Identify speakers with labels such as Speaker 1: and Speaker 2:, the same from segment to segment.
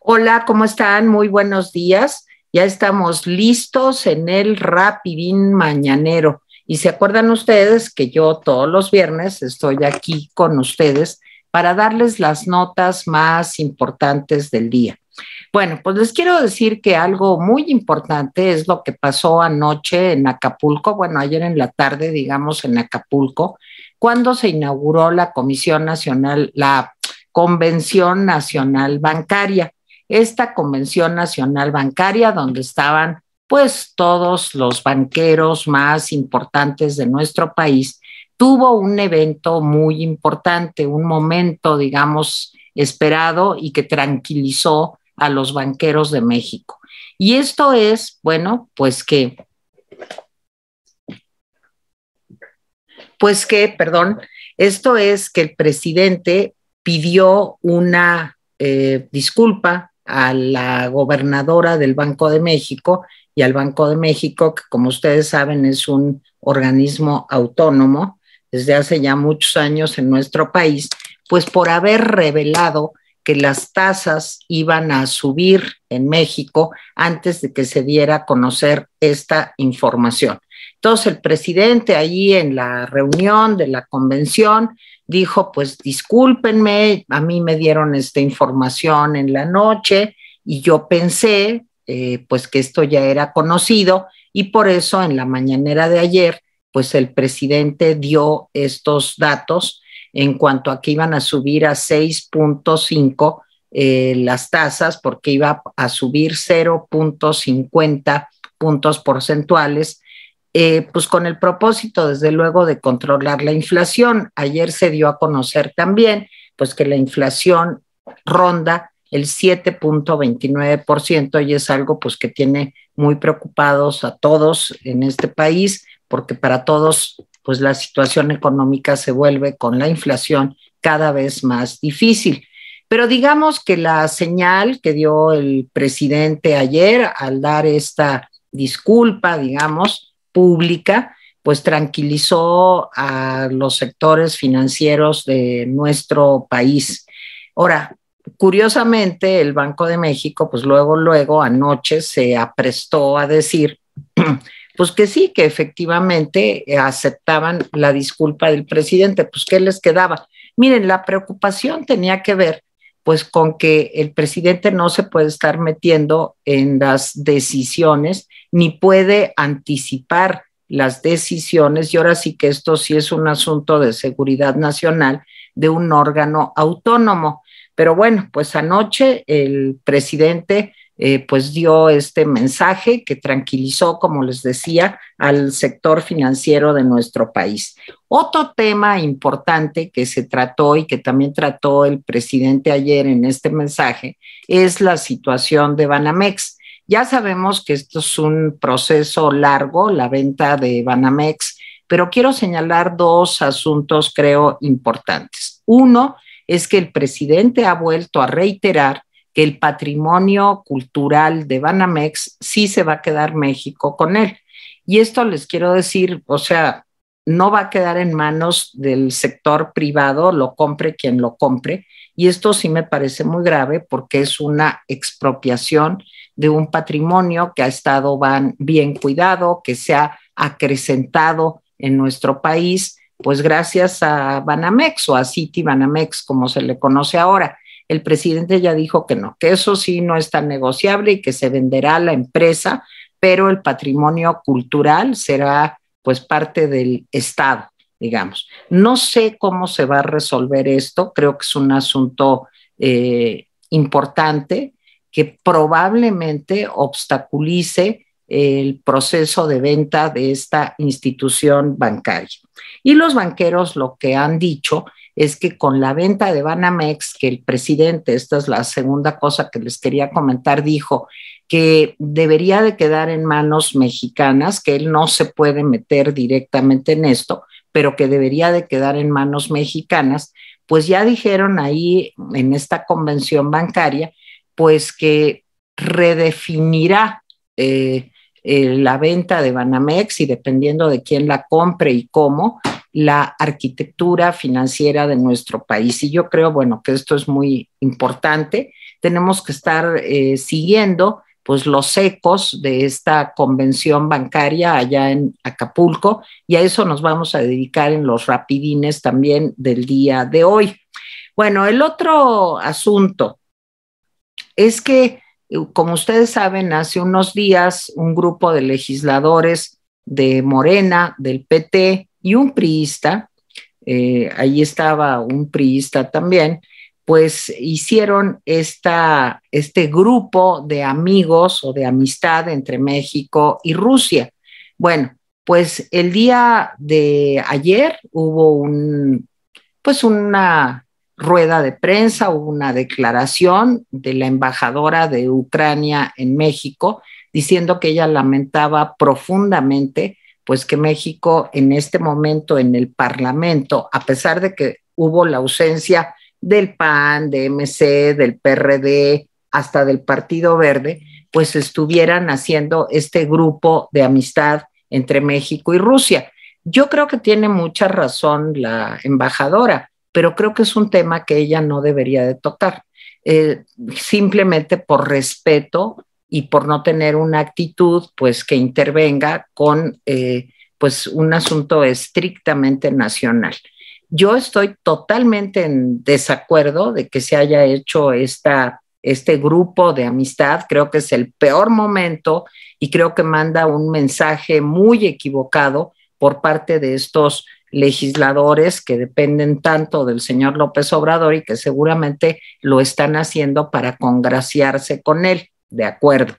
Speaker 1: Hola, ¿cómo están? Muy buenos días. Ya estamos listos en el Rapidín Mañanero. Y se acuerdan ustedes que yo todos los viernes estoy aquí con ustedes para darles las notas más importantes del día. Bueno, pues les quiero decir que algo muy importante es lo que pasó anoche en Acapulco, bueno, ayer en la tarde, digamos, en Acapulco, cuando se inauguró la Comisión Nacional, la Convención Nacional Bancaria esta Convención Nacional Bancaria, donde estaban pues todos los banqueros más importantes de nuestro país, tuvo un evento muy importante, un momento, digamos, esperado y que tranquilizó a los banqueros de México. Y esto es, bueno, pues que, pues que, perdón, esto es que el presidente pidió una eh, disculpa a la gobernadora del Banco de México y al Banco de México, que como ustedes saben es un organismo autónomo desde hace ya muchos años en nuestro país, pues por haber revelado que las tasas iban a subir en México antes de que se diera a conocer esta información. Entonces el presidente allí en la reunión de la convención dijo, pues discúlpenme, a mí me dieron esta información en la noche y yo pensé eh, pues que esto ya era conocido y por eso en la mañanera de ayer pues el presidente dio estos datos en cuanto a que iban a subir a 6.5 eh, las tasas porque iba a subir 0.50 puntos porcentuales eh, pues con el propósito, desde luego, de controlar la inflación. Ayer se dio a conocer también, pues que la inflación ronda el 7.29% y es algo pues que tiene muy preocupados a todos en este país, porque para todos pues la situación económica se vuelve con la inflación cada vez más difícil. Pero digamos que la señal que dio el presidente ayer al dar esta disculpa, digamos, pública, pues tranquilizó a los sectores financieros de nuestro país. Ahora, curiosamente, el Banco de México, pues luego, luego, anoche se aprestó a decir, pues que sí, que efectivamente aceptaban la disculpa del presidente, pues ¿qué les quedaba? Miren, la preocupación tenía que ver pues con que el presidente no se puede estar metiendo en las decisiones ni puede anticipar las decisiones, y ahora sí que esto sí es un asunto de seguridad nacional de un órgano autónomo. Pero bueno, pues anoche el presidente eh, pues dio este mensaje que tranquilizó, como les decía, al sector financiero de nuestro país. Otro tema importante que se trató y que también trató el presidente ayer en este mensaje es la situación de Banamex. Ya sabemos que esto es un proceso largo, la venta de Banamex, pero quiero señalar dos asuntos creo importantes. Uno es que el presidente ha vuelto a reiterar que el patrimonio cultural de Banamex sí se va a quedar México con él. Y esto les quiero decir, o sea, no va a quedar en manos del sector privado, lo compre quien lo compre. Y esto sí me parece muy grave porque es una expropiación de un patrimonio que ha estado bien cuidado, que se ha acrecentado en nuestro país, pues gracias a Banamex o a City Banamex, como se le conoce ahora el presidente ya dijo que no, que eso sí no es tan negociable y que se venderá la empresa, pero el patrimonio cultural será pues parte del Estado, digamos. No sé cómo se va a resolver esto, creo que es un asunto eh, importante que probablemente obstaculice el proceso de venta de esta institución bancaria. Y los banqueros lo que han dicho es que con la venta de Banamex, que el presidente, esta es la segunda cosa que les quería comentar, dijo que debería de quedar en manos mexicanas, que él no se puede meter directamente en esto, pero que debería de quedar en manos mexicanas, pues ya dijeron ahí en esta convención bancaria, pues que redefinirá eh, eh, la venta de Banamex y dependiendo de quién la compre y cómo, la arquitectura financiera de nuestro país. Y yo creo, bueno, que esto es muy importante. Tenemos que estar eh, siguiendo pues los ecos de esta convención bancaria allá en Acapulco y a eso nos vamos a dedicar en los rapidines también del día de hoy. Bueno, el otro asunto es que como ustedes saben, hace unos días un grupo de legisladores de Morena, del PT y un priista, eh, ahí estaba un priista también, pues hicieron esta, este grupo de amigos o de amistad entre México y Rusia. Bueno, pues el día de ayer hubo un, pues una rueda de prensa, hubo una declaración de la embajadora de Ucrania en México diciendo que ella lamentaba profundamente pues que México en este momento en el Parlamento, a pesar de que hubo la ausencia del PAN, de MC, del PRD, hasta del Partido Verde, pues estuvieran haciendo este grupo de amistad entre México y Rusia. Yo creo que tiene mucha razón la embajadora pero creo que es un tema que ella no debería de tocar, eh, simplemente por respeto y por no tener una actitud pues que intervenga con eh, pues un asunto estrictamente nacional. Yo estoy totalmente en desacuerdo de que se haya hecho esta, este grupo de amistad. Creo que es el peor momento y creo que manda un mensaje muy equivocado por parte de estos legisladores que dependen tanto del señor López Obrador y que seguramente lo están haciendo para congraciarse con él, de acuerdo.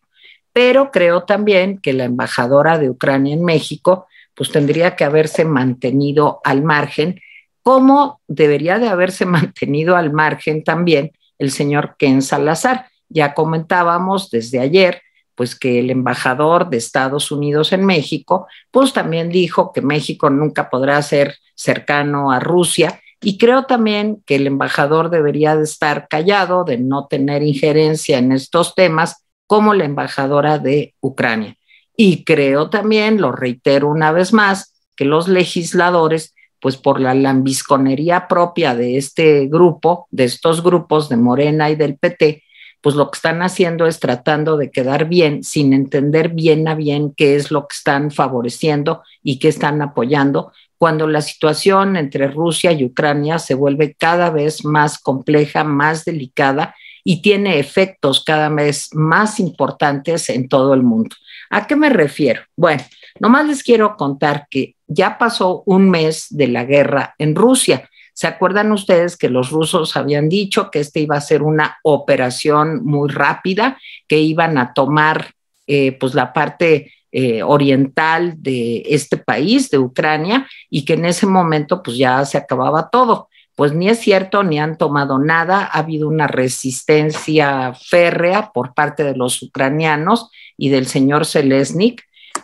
Speaker 1: Pero creo también que la embajadora de Ucrania en México pues tendría que haberse mantenido al margen, como debería de haberse mantenido al margen también el señor Ken Salazar. Ya comentábamos desde ayer pues que el embajador de Estados Unidos en México, pues también dijo que México nunca podrá ser cercano a Rusia y creo también que el embajador debería de estar callado, de no tener injerencia en estos temas, como la embajadora de Ucrania. Y creo también, lo reitero una vez más, que los legisladores, pues por la lambisconería propia de este grupo, de estos grupos de Morena y del PT, pues lo que están haciendo es tratando de quedar bien sin entender bien a bien qué es lo que están favoreciendo y qué están apoyando, cuando la situación entre Rusia y Ucrania se vuelve cada vez más compleja, más delicada y tiene efectos cada vez más importantes en todo el mundo. ¿A qué me refiero? Bueno, nomás les quiero contar que ya pasó un mes de la guerra en Rusia ¿Se acuerdan ustedes que los rusos habían dicho que esta iba a ser una operación muy rápida, que iban a tomar eh, pues la parte eh, oriental de este país, de Ucrania, y que en ese momento pues ya se acababa todo? Pues ni es cierto, ni han tomado nada, ha habido una resistencia férrea por parte de los ucranianos y del señor Zelensky,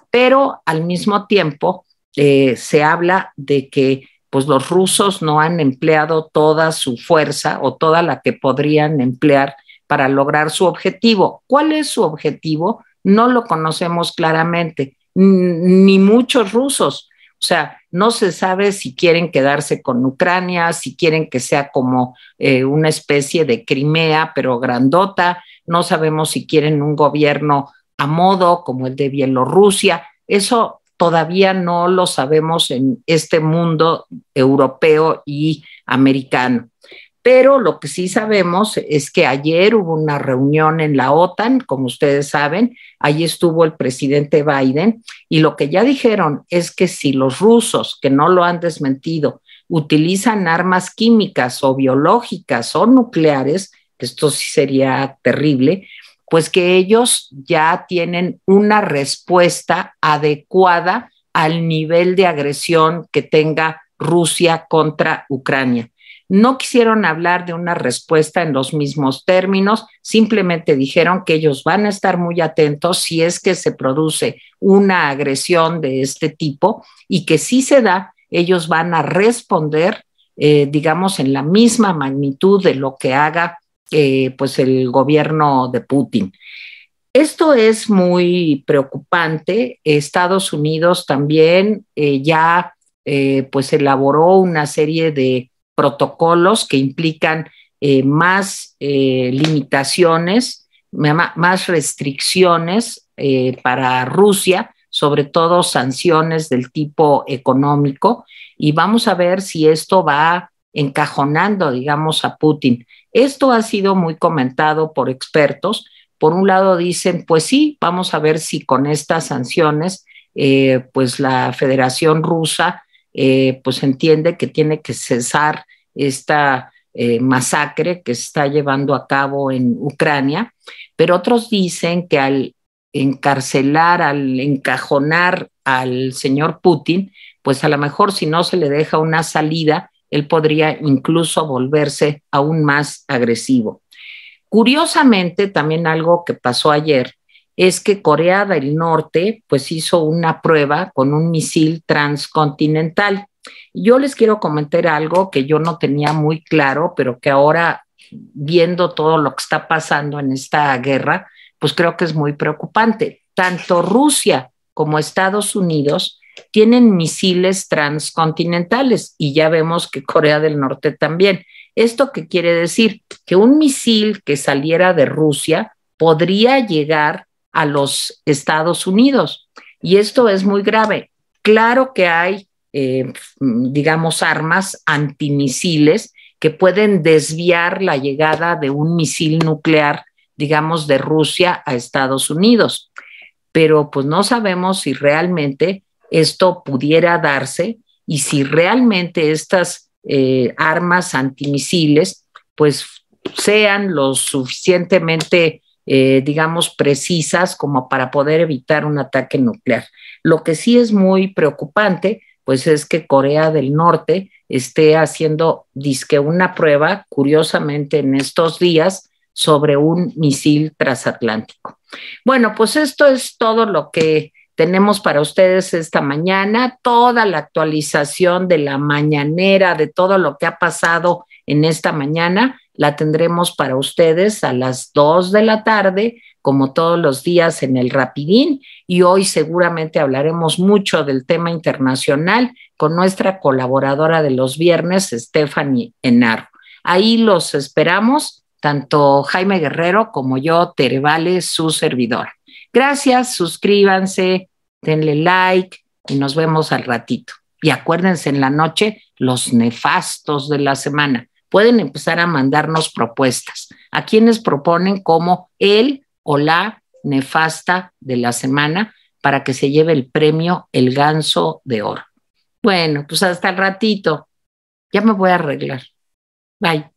Speaker 1: pero al mismo tiempo eh, se habla de que pues los rusos no han empleado toda su fuerza o toda la que podrían emplear para lograr su objetivo. ¿Cuál es su objetivo? No lo conocemos claramente, ni muchos rusos. O sea, no se sabe si quieren quedarse con Ucrania, si quieren que sea como eh, una especie de Crimea, pero grandota. No sabemos si quieren un gobierno a modo como el de Bielorrusia. Eso todavía no lo sabemos en este mundo europeo y americano. Pero lo que sí sabemos es que ayer hubo una reunión en la OTAN, como ustedes saben, ahí estuvo el presidente Biden y lo que ya dijeron es que si los rusos, que no lo han desmentido, utilizan armas químicas o biológicas o nucleares, esto sí sería terrible, pues que ellos ya tienen una respuesta adecuada al nivel de agresión que tenga Rusia contra Ucrania. No quisieron hablar de una respuesta en los mismos términos, simplemente dijeron que ellos van a estar muy atentos si es que se produce una agresión de este tipo y que si se da, ellos van a responder, eh, digamos, en la misma magnitud de lo que haga eh, pues el gobierno de Putin. Esto es muy preocupante. Estados Unidos también eh, ya eh, pues elaboró una serie de protocolos que implican más limitaciones, más restricciones para Rusia, sobre todo sanciones del tipo económico. Y vamos a ver si esto va encajonando, digamos, a Putin. Esto ha sido muy comentado por expertos. Por un lado dicen, pues sí, vamos a ver si con estas sanciones, eh, pues la Federación Rusa, eh, pues entiende que tiene que cesar esta eh, masacre que se está llevando a cabo en Ucrania. Pero otros dicen que al encarcelar, al encajonar al señor Putin, pues a lo mejor si no se le deja una salida, él podría incluso volverse aún más agresivo. Curiosamente, también algo que pasó ayer es que Corea del Norte pues hizo una prueba con un misil transcontinental. Yo les quiero comentar algo que yo no tenía muy claro, pero que ahora viendo todo lo que está pasando en esta guerra, pues creo que es muy preocupante. Tanto Rusia como Estados Unidos tienen misiles transcontinentales y ya vemos que Corea del Norte también. ¿Esto qué quiere decir? Que un misil que saliera de Rusia podría llegar a los Estados Unidos. Y esto es muy grave. Claro que hay, eh, digamos, armas antimisiles que pueden desviar la llegada de un misil nuclear, digamos, de Rusia a Estados Unidos. Pero pues no sabemos si realmente esto pudiera darse y si realmente estas eh, armas antimisiles pues sean lo suficientemente, eh, digamos, precisas como para poder evitar un ataque nuclear. Lo que sí es muy preocupante, pues es que Corea del Norte esté haciendo, disque, una prueba, curiosamente, en estos días sobre un misil transatlántico. Bueno, pues esto es todo lo que tenemos para ustedes esta mañana, toda la actualización de la mañanera, de todo lo que ha pasado en esta mañana, la tendremos para ustedes a las 2 de la tarde, como todos los días en el Rapidín, y hoy seguramente hablaremos mucho del tema internacional con nuestra colaboradora de los viernes, Stephanie Enaro. Ahí los esperamos, tanto Jaime Guerrero como yo, Terevale, su servidora. Gracias, suscríbanse, denle like y nos vemos al ratito. Y acuérdense en la noche los nefastos de la semana. Pueden empezar a mandarnos propuestas. ¿A quienes proponen como el o la nefasta de la semana para que se lleve el premio El Ganso de Oro? Bueno, pues hasta el ratito. Ya me voy a arreglar. Bye.